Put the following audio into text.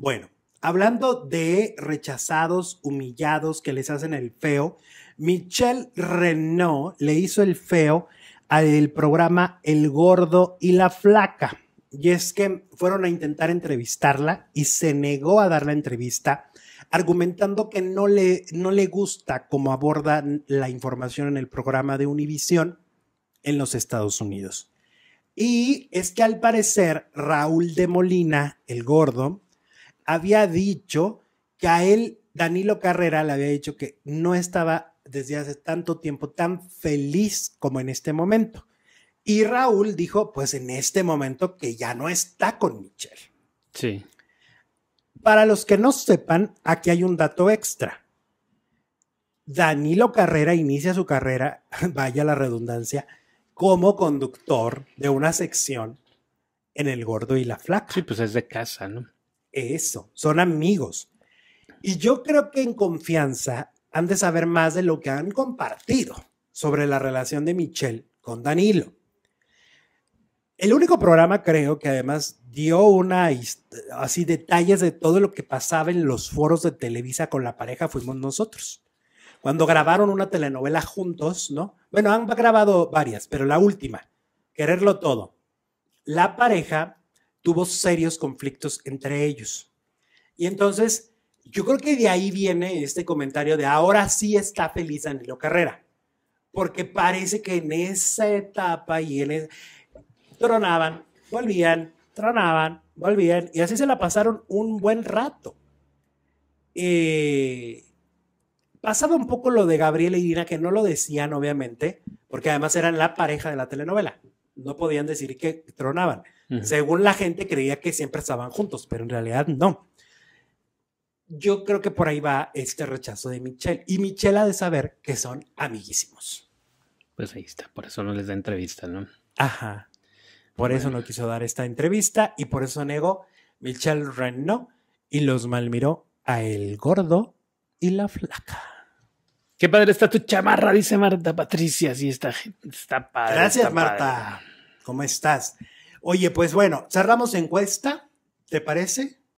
Bueno, hablando de rechazados, humillados, que les hacen el feo, Michelle Renault le hizo el feo al programa El Gordo y la Flaca. Y es que fueron a intentar entrevistarla y se negó a dar la entrevista, argumentando que no le, no le gusta cómo abordan la información en el programa de Univisión en los Estados Unidos. Y es que al parecer Raúl de Molina, el gordo, había dicho que a él, Danilo Carrera, le había dicho que no estaba desde hace tanto tiempo tan feliz como en este momento. Y Raúl dijo, pues en este momento que ya no está con Michelle. Sí. Para los que no sepan, aquí hay un dato extra. Danilo Carrera inicia su carrera, vaya la redundancia, como conductor de una sección en El Gordo y la Flaca. Sí, pues es de casa, ¿no? Eso, son amigos. Y yo creo que en confianza han de saber más de lo que han compartido sobre la relación de Michelle con Danilo. El único programa creo que además dio una así detalles de todo lo que pasaba en los foros de Televisa con la pareja fuimos nosotros. Cuando grabaron una telenovela juntos, ¿no? Bueno, han grabado varias, pero la última, Quererlo todo. La pareja tuvo serios conflictos entre ellos. Y entonces, yo creo que de ahí viene este comentario de ahora sí está feliz Danilo Carrera, porque parece que en esa etapa y él e, tronaban, volvían, tronaban, volvían, y así se la pasaron un buen rato. Eh, pasaba un poco lo de Gabriel y e Irina, que no lo decían obviamente, porque además eran la pareja de la telenovela, no podían decir que tronaban según la gente creía que siempre estaban juntos, pero en realidad no. Yo creo que por ahí va este rechazo de Michelle. Y Michelle ha de saber que son amiguísimos. Pues ahí está, por eso no les da entrevista, ¿no? Ajá. Por eso no quiso dar esta entrevista y por eso negó Michelle renó y los malmiró a el gordo y la flaca. Qué padre está tu chamarra, dice Marta Patricia. Sí, está, está padre. Gracias, Marta. ¿Cómo estás? Oye, pues bueno, cerramos encuesta, ¿te parece?